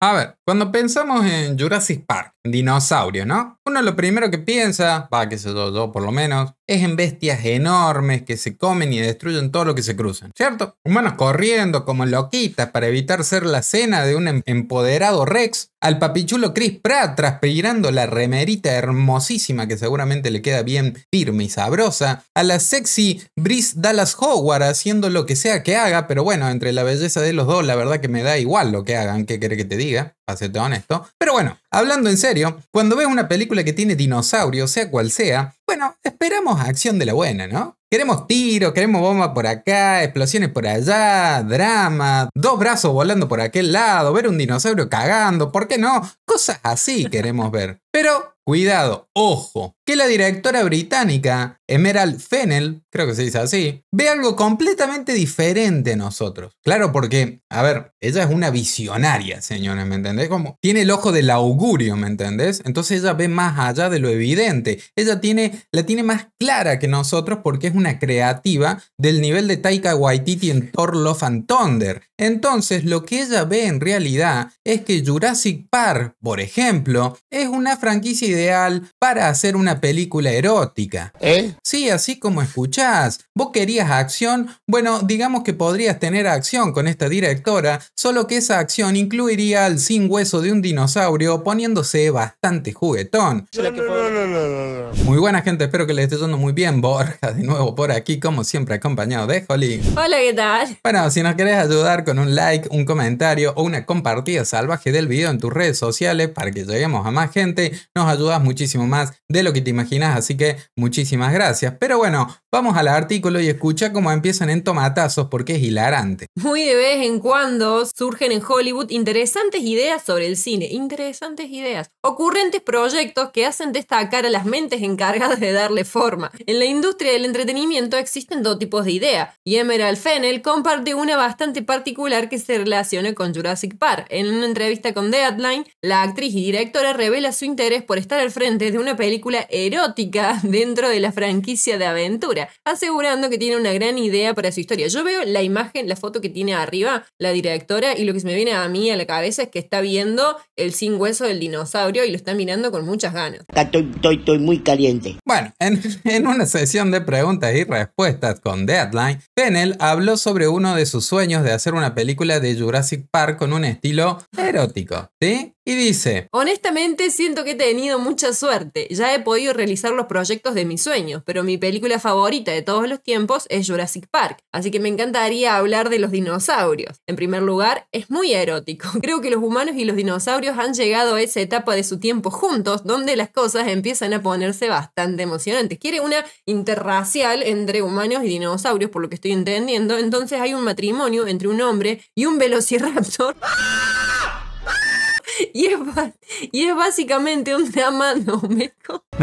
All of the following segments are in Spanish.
A ver, cuando pensamos en Jurassic Park, dinosaurio, ¿no? Uno lo primero que piensa, va, que se yo, yo por lo menos, es en bestias enormes que se comen y destruyen todo lo que se cruzan, ¿cierto? Humanos corriendo como loquitas para evitar ser la cena de un em-, empoderado Rex, al papichulo Chris Pratt transpirando la remerita hermosísima que seguramente le queda bien firme y sabrosa, a la sexy Brice Dallas Howard haciendo lo que sea que haga, pero bueno, entre la belleza de los dos, la verdad que me da igual lo que hagan, ¿qué quiere que te diga? Para serte honesto. Pero bueno, Hablando en serio, cuando ves una película que tiene dinosaurios, sea cual sea, bueno, esperamos acción de la buena, ¿no? Queremos tiro, queremos bomba por acá, explosiones por allá, drama, dos brazos volando por aquel lado, ver un dinosaurio cagando, ¿por qué no? Cosas así queremos ver. Pero cuidado, ojo, que la directora británica, Emerald Fennel, creo que se dice así, ve algo completamente diferente a nosotros. Claro, porque, a ver, ella es una visionaria, señores, ¿me entendés? Como tiene el ojo del augurio, ¿me entendés? Entonces ella ve más allá de lo evidente. Ella tiene, la tiene más clara que nosotros porque es una creativa del nivel de Taika Waititi en Thor Love and Thunder. Entonces, lo que ella ve en realidad es que Jurassic Park, por ejemplo, es una franquicia ideal para hacer una película erótica. ¿Eh? Sí, así como escuchás. ¿Vos querías acción? Bueno, digamos que podrías tener acción con esta directora, solo que esa acción incluiría al sin hueso de un dinosaurio poniéndose bastante juguetón. muy buena gente, espero que les esté yendo muy bien. Borja, de nuevo por aquí, como siempre, acompañado de Jolín. Hola, ¿qué tal? Bueno, si nos querés ayudar con un like, un comentario o una compartida salvaje del video en tus redes sociales para que lleguemos a más gente, nos ayudas muchísimo más de lo que te imaginas, así que muchísimas gracias. Pero bueno, vamos al artículo y escucha cómo empiezan en tomatazos porque es hilarante. Muy de vez en cuando surgen en Hollywood interesantes ideas sobre el cine, interesantes ideas, ocurrentes proyectos que hacen destacar a las mentes encargadas de darle forma. En la industria del entretenimiento existen dos tipos de ideas, y Emerald Fennel comparte una bastante particular que se relaciona con Jurassic Park. En una entrevista con Deadline, la actriz y directora revela su interés por estar al frente de una película erótica dentro de la franquicia de aventura, asegurando que tiene una gran idea para su historia. Yo veo la imagen, la foto que tiene arriba la directora y lo que se me viene a mí a la cabeza es que está viendo el sin hueso del dinosaurio y lo está mirando con muchas ganas. Estoy, muy caliente. Bueno, en, en una sesión de preguntas y respuestas con Deadline, Pennell habló sobre uno de sus sueños de hacer una película de Jurassic Park con un estilo erótico. ¿Sí? y dice, honestamente siento que he tenido mucha suerte, ya he podido realizar los proyectos de mis sueños, pero mi película favorita de todos los tiempos es Jurassic Park, así que me encantaría hablar de los dinosaurios. En primer lugar, es muy erótico. Creo que los humanos y los dinosaurios han llegado a esa etapa de su tiempo juntos donde las cosas empiezan a ponerse bastante emocionantes. Quiere una interracial entre humanos y dinosaurios, por lo que estoy entendiendo, entonces hay un matrimonio entre un hombre y un velociraptor. Y es, y básicamente un drama No,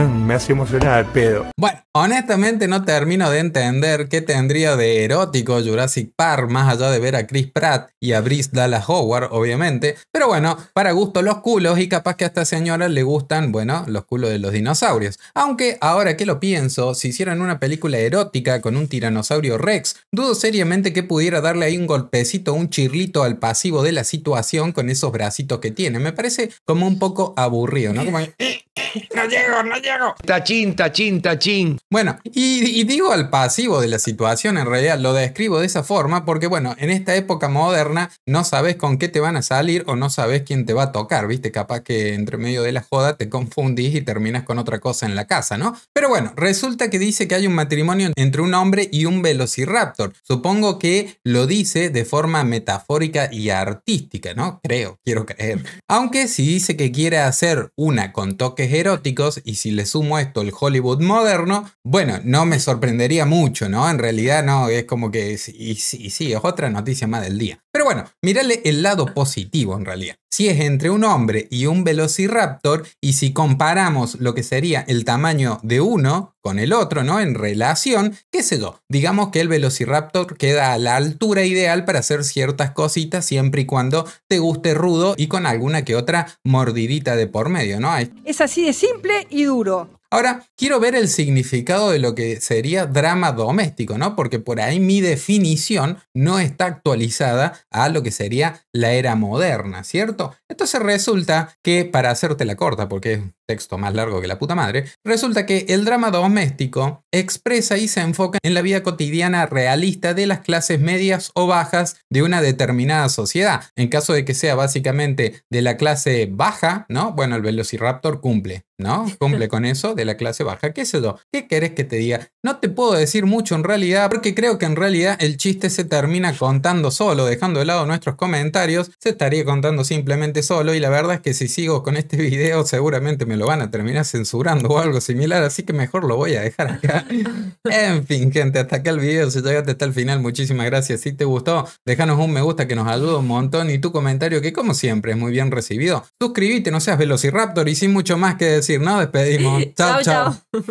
me hace emocionar el pedo. Bueno, honestamente no termino de entender qué tendría de erótico Jurassic Park, más allá de ver a Chris Pratt y a Brice Dallas Howard, obviamente. Pero bueno, para gusto los culos y capaz que a esta señora le gustan, bueno, los culos de los dinosaurios. Aunque ahora que lo pienso, si hicieran una película erótica con un tiranosaurio Rex, dudo seriamente que pudiera darle ahí un golpecito, un chirlito al pasivo de la situación con esos bracitos que tiene me parece como un poco aburrido, ¿no? Como, no llego, no llego. Tachín, tachín, tachín. Bueno, y, digo al pasivo de la situación, en realidad lo describo de esa forma porque, bueno, en esta época moderna no sabes con qué te van a salir o no sabes quién te va a tocar, ¿viste? Capaz que entre medio de la joda te confundís y terminas con otra cosa en la casa, ¿no? Pero bueno, resulta que dice que hay un matrimonio entre un hombre y un velociraptor. Supongo que lo dice de forma metafórica y artística, ¿no? Creo, quiero creer. Aunque si dice que quiere hacer una con toques eróticos y si le sumo esto el Hollywood moderno, bueno, no me sorprendería mucho, ¿no? En realidad no, es como que, y, sí, es otra noticia más del día. Pero bueno, mírale el lado positivo en realidad. Si es entre un hombre y un velociraptor, y si comparamos lo que sería el tamaño de uno con el otro, ¿no? En relación, qué sé yo, digamos que el velociraptor queda a la altura ideal para hacer ciertas cositas siempre y cuando te guste rudo y con alguna que otra mordidita de por medio, ¿no? Es así de simple y duro. Ahora, quiero ver el significado de lo que sería drama doméstico, ¿no? Porque por ahí mi definición no está actualizada a lo que sería la era moderna, ¿cierto? Entonces resulta que, para hacerte la corta, porque texto más largo que la puta madre, resulta que el drama doméstico expresa y se enfoca en la vida cotidiana realista de las clases medias o bajas de una determinada sociedad. En caso de que sea básicamente de la clase baja, ¿no? Bueno, el Velociraptor cumple, ¿no? Cumple con eso de la clase baja. ¿Qué es eso? ¿Qué querés que te diga? No te puedo decir mucho en realidad, porque creo que en realidad el chiste se termina contando solo, dejando de lado nuestros comentarios, se estaría contando simplemente solo y la verdad es que si sigo con este video seguramente me lo van a terminar censurando o algo similar, así que mejor lo voy a dejar acá. en fin, gente, hasta acá el video. Si llegaste hasta el final, muchísimas gracias. Si te gustó, déjanos un me gusta que nos ayuda un montón y tu comentario que como siempre es muy bien recibido. Suscríbete, no seas Velociraptor y sin mucho más que decir, nos despedimos. chao. chao.